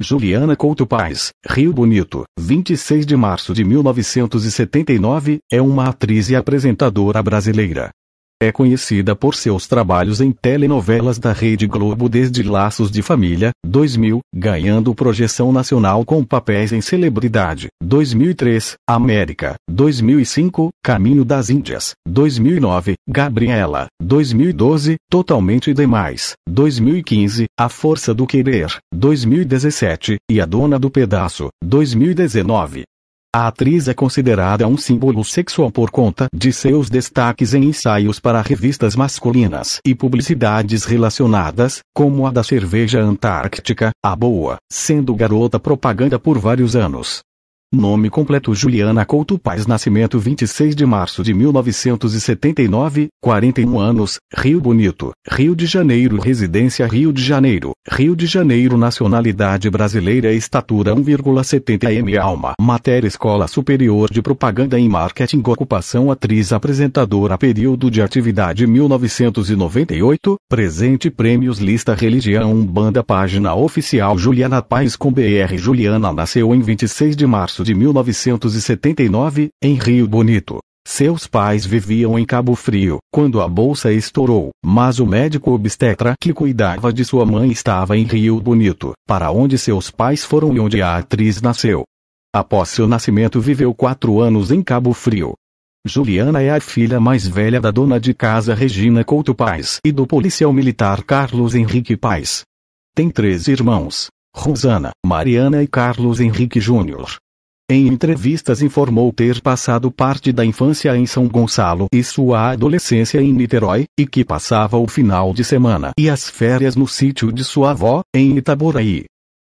Juliana Couto Paz, Rio Bonito, 26 de março de 1979, é uma atriz e apresentadora brasileira. É conhecida por seus trabalhos em telenovelas da Rede Globo desde Laços de Família, 2000, ganhando projeção nacional com papéis em Celebridade, 2003, América, 2005, Caminho das Índias, 2009, Gabriela, 2012, Totalmente Demais, 2015, A Força do Querer, 2017, e A Dona do Pedaço, 2019. A atriz é considerada um símbolo sexual por conta de seus destaques em ensaios para revistas masculinas e publicidades relacionadas, como a da cerveja Antártica, a Boa, sendo garota propaganda por vários anos. Nome completo Juliana Couto Paz Nascimento 26 de março de 1979, 41 anos, Rio Bonito, Rio de Janeiro Residência Rio de Janeiro, Rio de Janeiro Nacionalidade brasileira Estatura 1,70 m Alma Matéria Escola Superior de Propaganda e Marketing Ocupação Atriz Apresentadora Período de atividade 1998, Presente Prêmios Lista Religião Banda Página Oficial Juliana Paz com BR Juliana nasceu em 26 de março março de 1979, em Rio Bonito. Seus pais viviam em Cabo Frio, quando a bolsa estourou, mas o médico obstetra que cuidava de sua mãe estava em Rio Bonito, para onde seus pais foram e onde a atriz nasceu. Após seu nascimento viveu quatro anos em Cabo Frio. Juliana é a filha mais velha da dona de casa Regina Couto Paz e do policial militar Carlos Henrique Paz. Tem três irmãos, Rosana, Mariana e Carlos Henrique Júnior. Em entrevistas informou ter passado parte da infância em São Gonçalo e sua adolescência em Niterói, e que passava o final de semana e as férias no sítio de sua avó, em Itaboraí.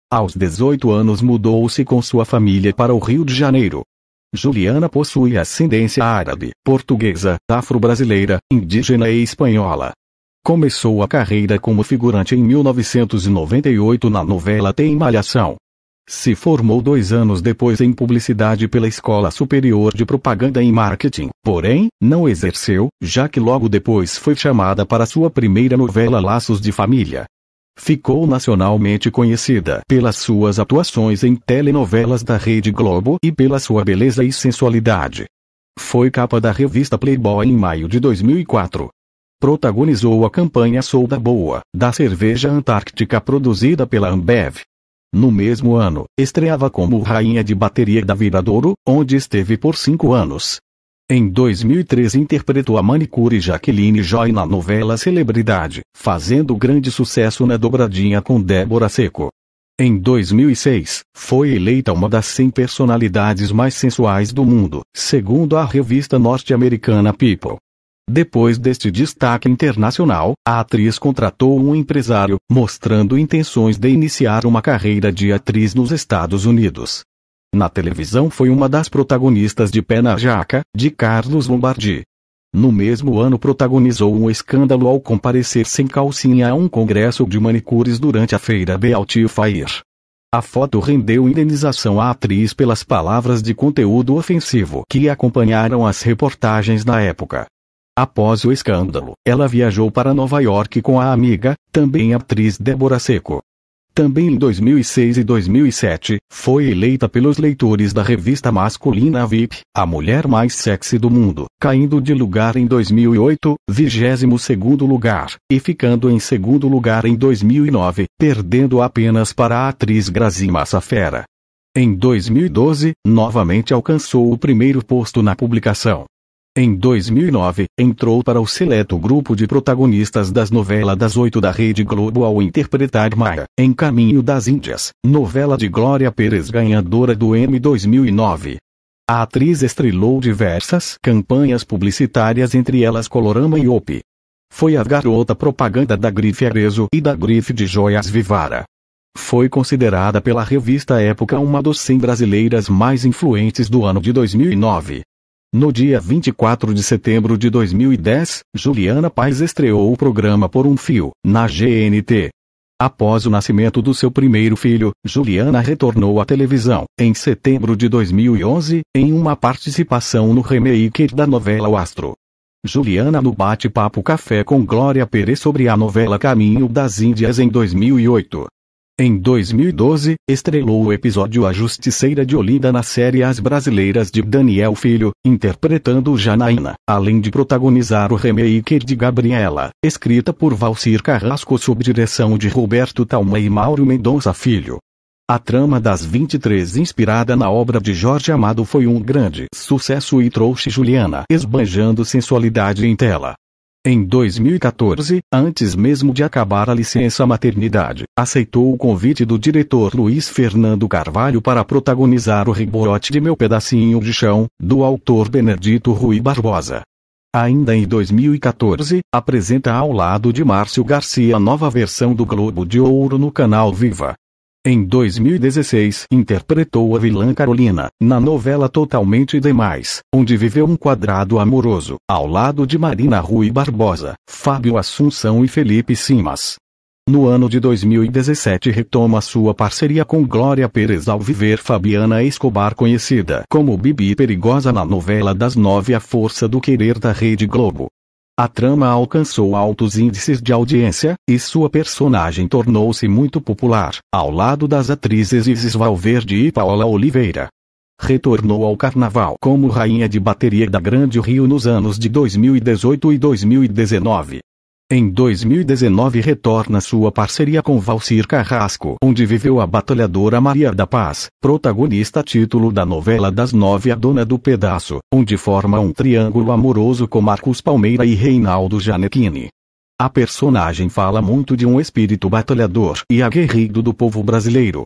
Aos 18 anos mudou-se com sua família para o Rio de Janeiro. Juliana possui ascendência árabe, portuguesa, afro-brasileira, indígena e espanhola. Começou a carreira como figurante em 1998 na novela Tem Malhação. Se formou dois anos depois em publicidade pela Escola Superior de Propaganda e Marketing, porém, não exerceu, já que logo depois foi chamada para sua primeira novela Laços de Família. Ficou nacionalmente conhecida pelas suas atuações em telenovelas da Rede Globo e pela sua beleza e sensualidade. Foi capa da revista Playboy em maio de 2004 protagonizou a campanha Solda Boa, da cerveja antártica produzida pela Ambev, no mesmo ano, estreava como rainha de bateria da Viradouro, onde esteve por cinco anos. Em 2003 interpretou a manicure Jaqueline Joy na novela Celebridade, fazendo grande sucesso na dobradinha com Débora Seco. Em 2006, foi eleita uma das 100 personalidades mais sensuais do mundo, segundo a revista norte-americana People. Depois deste destaque internacional, a atriz contratou um empresário, mostrando intenções de iniciar uma carreira de atriz nos Estados Unidos. Na televisão foi uma das protagonistas de Pé na Jaca, de Carlos Lombardi. No mesmo ano protagonizou um escândalo ao comparecer sem calcinha a um congresso de manicures durante a feira Beauty Fair. A foto rendeu indenização à atriz pelas palavras de conteúdo ofensivo que acompanharam as reportagens na época. Após o escândalo, ela viajou para Nova York com a amiga, também atriz Débora Seco. Também em 2006 e 2007, foi eleita pelos leitores da revista masculina VIP, a mulher mais sexy do mundo, caindo de lugar em 2008, 22 lugar, e ficando em segundo lugar em 2009, perdendo apenas para a atriz Grazi Massafera. Em 2012, novamente alcançou o primeiro posto na publicação. Em 2009, entrou para o seleto grupo de protagonistas das novelas das oito da Rede Globo ao interpretar Maia, em Caminho das Índias, novela de Glória Pérez ganhadora do M 2009. A atriz estrelou diversas campanhas publicitárias entre elas Colorama e Op. Foi a garota propaganda da grife Arezo e da grife de joias Vivara. Foi considerada pela revista Época uma dos 100 brasileiras mais influentes do ano de 2009. No dia 24 de setembro de 2010, Juliana Paz estreou o programa Por um Fio, na GNT. Após o nascimento do seu primeiro filho, Juliana retornou à televisão, em setembro de 2011, em uma participação no remake da novela O Astro. Juliana no bate-papo Café com Glória Pérez sobre a novela Caminho das Índias em 2008. Em 2012, estrelou o episódio A Justiceira de Olinda na série As Brasileiras de Daniel Filho, interpretando Janaína, além de protagonizar o remake de Gabriela, escrita por Valcir Carrasco sob direção de Roberto Talma e Mauro Mendonça Filho. A trama das 23 inspirada na obra de Jorge Amado foi um grande sucesso e trouxe Juliana esbanjando sensualidade em tela. Em 2014, antes mesmo de acabar a licença maternidade, aceitou o convite do diretor Luiz Fernando Carvalho para protagonizar o ribote de Meu Pedacinho de Chão, do autor Benedito Rui Barbosa. Ainda em 2014, apresenta ao lado de Márcio Garcia nova versão do Globo de Ouro no canal Viva. Em 2016, interpretou a vilã Carolina, na novela Totalmente Demais, onde viveu um quadrado amoroso, ao lado de Marina Rui Barbosa, Fábio Assunção e Felipe Simas. No ano de 2017 retoma sua parceria com Glória Pérez ao viver Fabiana Escobar conhecida como Bibi Perigosa na novela das nove A Força do Querer da Rede Globo. A trama alcançou altos índices de audiência, e sua personagem tornou-se muito popular, ao lado das atrizes Isis Valverde e Paola Oliveira. Retornou ao carnaval como rainha de bateria da Grande Rio nos anos de 2018 e 2019. Em 2019 retorna sua parceria com Valcir Carrasco, onde viveu a batalhadora Maria da Paz, protagonista título da novela das nove A Dona do Pedaço, onde forma um triângulo amoroso com Marcos Palmeira e Reinaldo Janequini. A personagem fala muito de um espírito batalhador e aguerrido do povo brasileiro,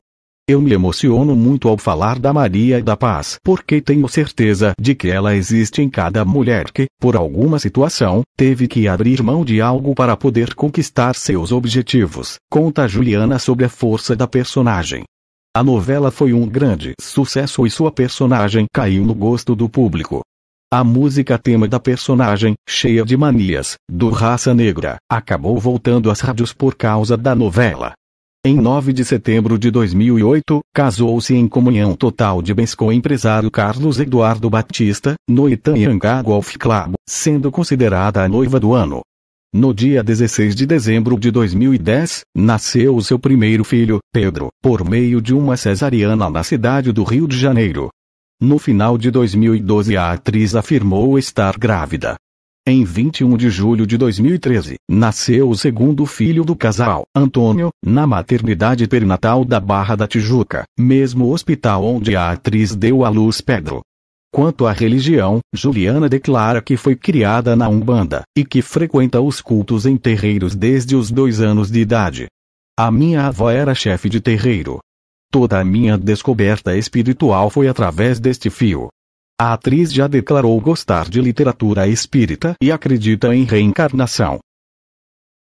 eu me emociono muito ao falar da Maria da Paz, porque tenho certeza de que ela existe em cada mulher que, por alguma situação, teve que abrir mão de algo para poder conquistar seus objetivos, conta Juliana sobre a força da personagem. A novela foi um grande sucesso e sua personagem caiu no gosto do público. A música tema da personagem, cheia de manias, do Raça Negra, acabou voltando às rádios por causa da novela, em 9 de setembro de 2008, casou-se em comunhão total de bens com o empresário Carlos Eduardo Batista, no Itanhangá Golf Club, sendo considerada a noiva do ano. No dia 16 de dezembro de 2010, nasceu o seu primeiro filho, Pedro, por meio de uma cesariana na cidade do Rio de Janeiro. No final de 2012, a atriz afirmou estar grávida. Em 21 de julho de 2013, nasceu o segundo filho do casal, Antônio, na maternidade perinatal da Barra da Tijuca, mesmo hospital onde a atriz deu à luz Pedro. Quanto à religião, Juliana declara que foi criada na Umbanda, e que frequenta os cultos em terreiros desde os dois anos de idade. A minha avó era chefe de terreiro. Toda a minha descoberta espiritual foi através deste fio. A atriz já declarou gostar de literatura espírita e acredita em reencarnação.